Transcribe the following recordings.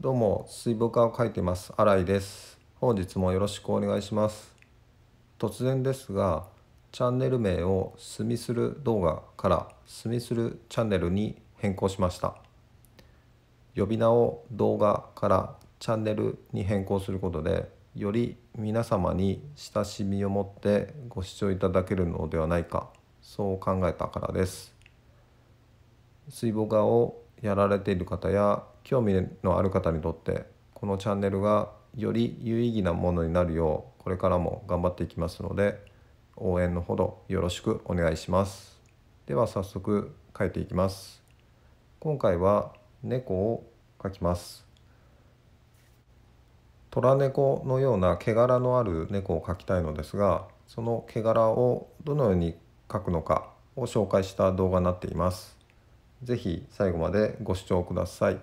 どうも、水墨画を描いてます。新井です。本日もよろしくお願いします。突然ですが、チャンネル名をスミスル動画からスミスルチャンネルに変更しました。呼び名を動画からチャンネルに変更することで、より皆様に親しみを持ってご視聴いただけるのではないか、そう考えたからです。水墨画をやられている方や興味のある方にとってこのチャンネルがより有意義なものになるようこれからも頑張っていきますので応援のほどよろしくお願いしますでは早速書いていきます今回は猫を描きます虎猫のような毛柄のある猫を描きたいのですがその毛柄をどのように描くのかを紹介した動画になっています是非最後までご視聴ください。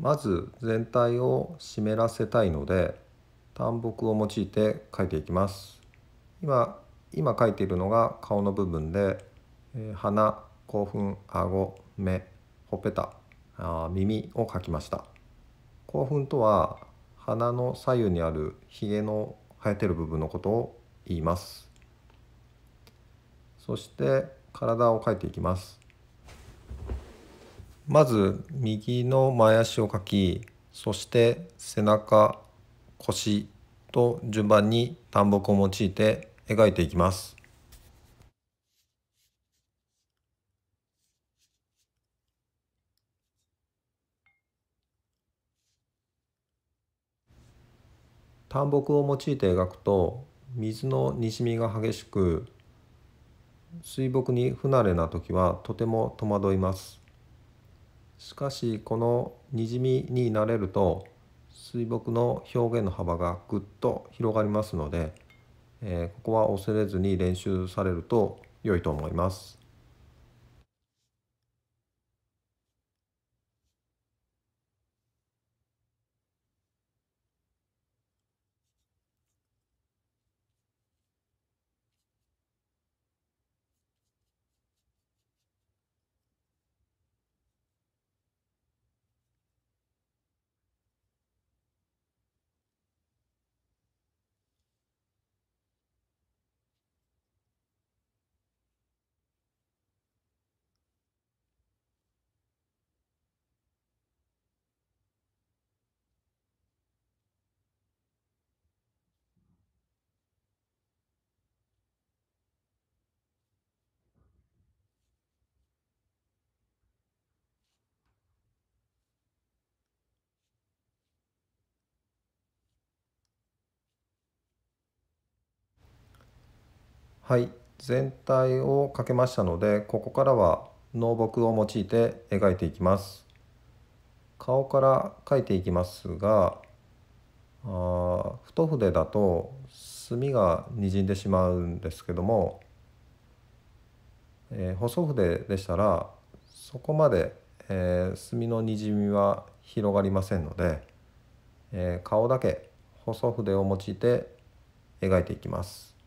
まず全体を湿らせたいので単木を用いて描いていきます今今描いているのが顔の部分で、えー、鼻興奮顎目ほっぺたあ耳を描きました興奮とは鼻の左右にあるひげの生えてる部分のことを言いますそして体を描いていきますまず右の前足をかきそして背中腰と順番に単木を用いて描いていきます。単木を用いて描くと水のにじみが激しく水墨に不慣れな時はとても戸惑います。しかしこのにじみになれると水墨の表現の幅がぐっと広がりますので、えー、ここは恐れずに練習されると良いと思います。はい全体をかけましたのでここからは濃墨を用いて描いていきます顔から描いていきますがあ太筆だと墨がにじんでしまうんですけども、えー、細筆でしたらそこまで、えー、墨のにじみは広がりませんので、えー、顔だけ細筆を用いて描いていきます。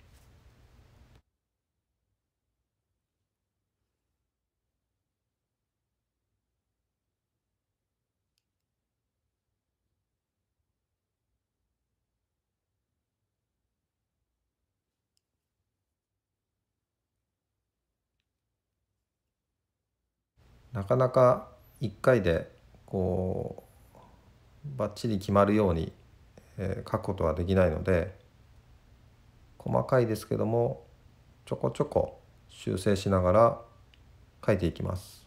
なかなか1回でこうばっちり決まるように、えー、書くことはできないので細かいですけどもちょこちょこ修正しながら書いていきます。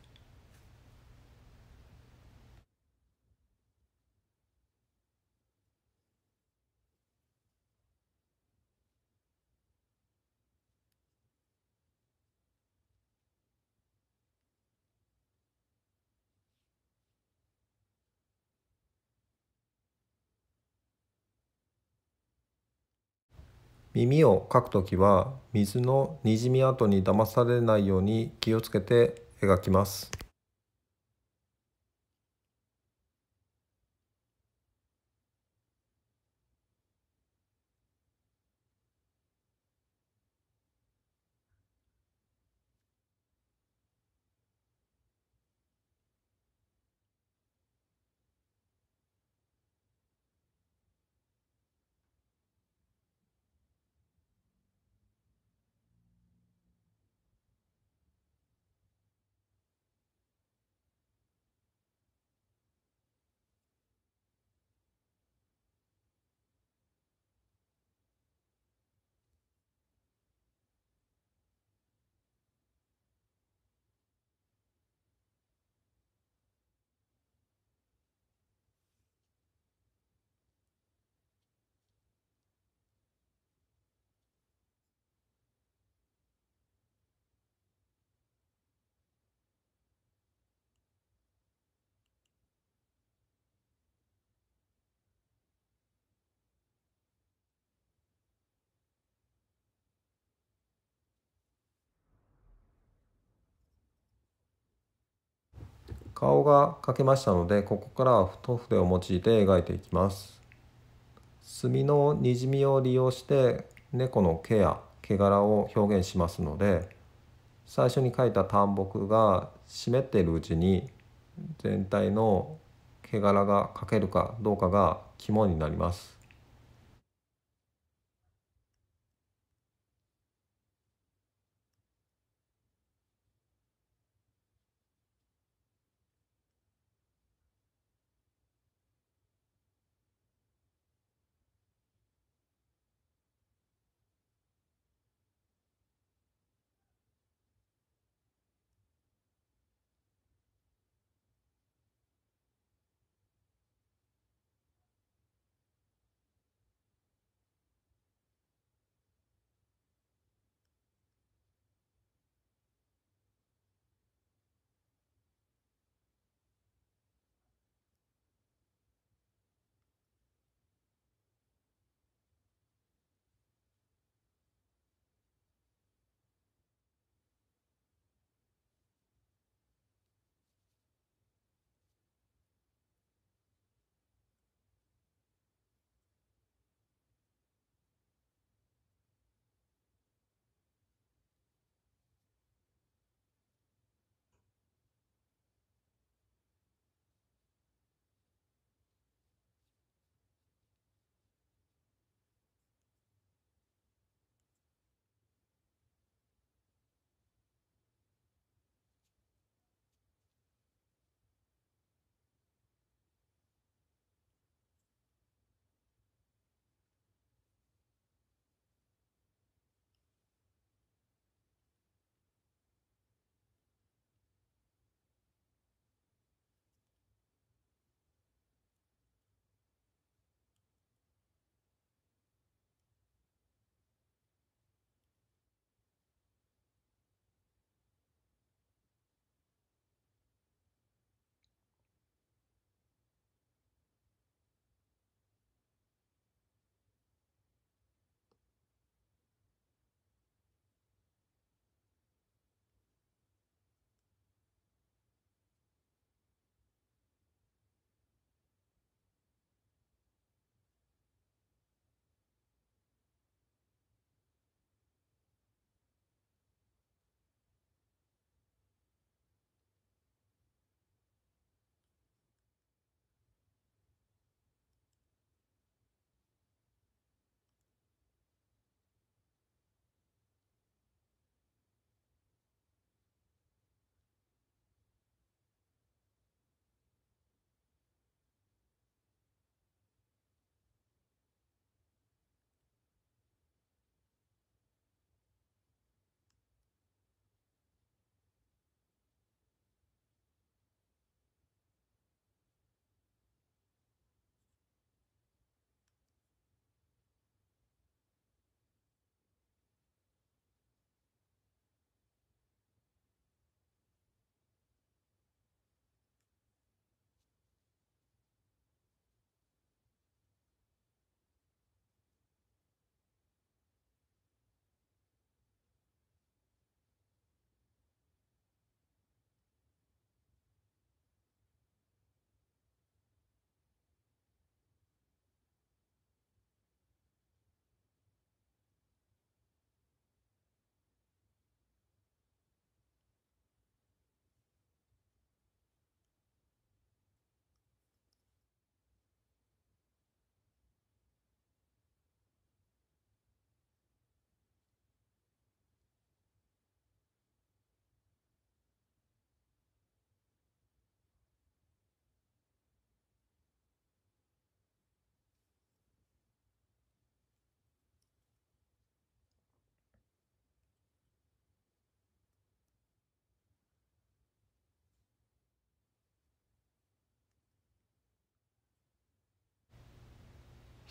耳を描くときは水のにじみ跡に騙されないように気をつけて描きます。顔が描けましたのでここからは太筆を用いて描いていきます墨のにじみを利用して猫の毛や毛柄を表現しますので最初に描いた淡木が湿っているうちに全体の毛柄が描けるかどうかが肝になります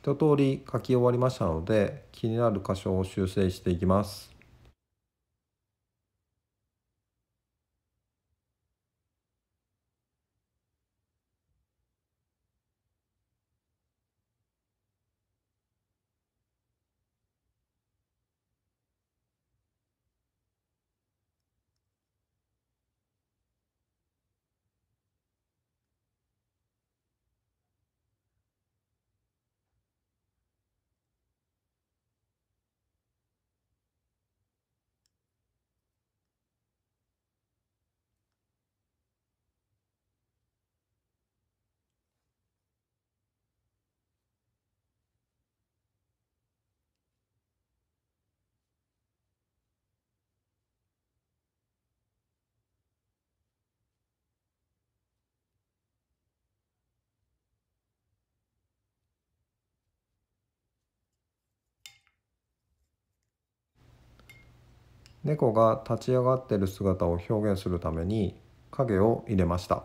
一通り書き終わりましたので気になる箇所を修正していきます。猫が立ち上がってる姿を表現するために影を入れました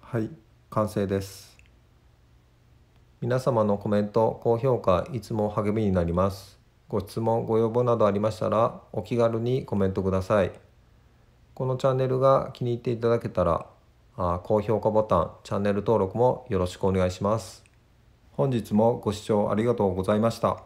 はい完成です皆様のコメント高評価いつも励みになりますご質問ご要望などありましたらお気軽にコメントくださいこのチャンネルが気に入っていただけたらあ高評価ボタンチャンネル登録もよろしくお願いします本日もご視聴ありがとうございました。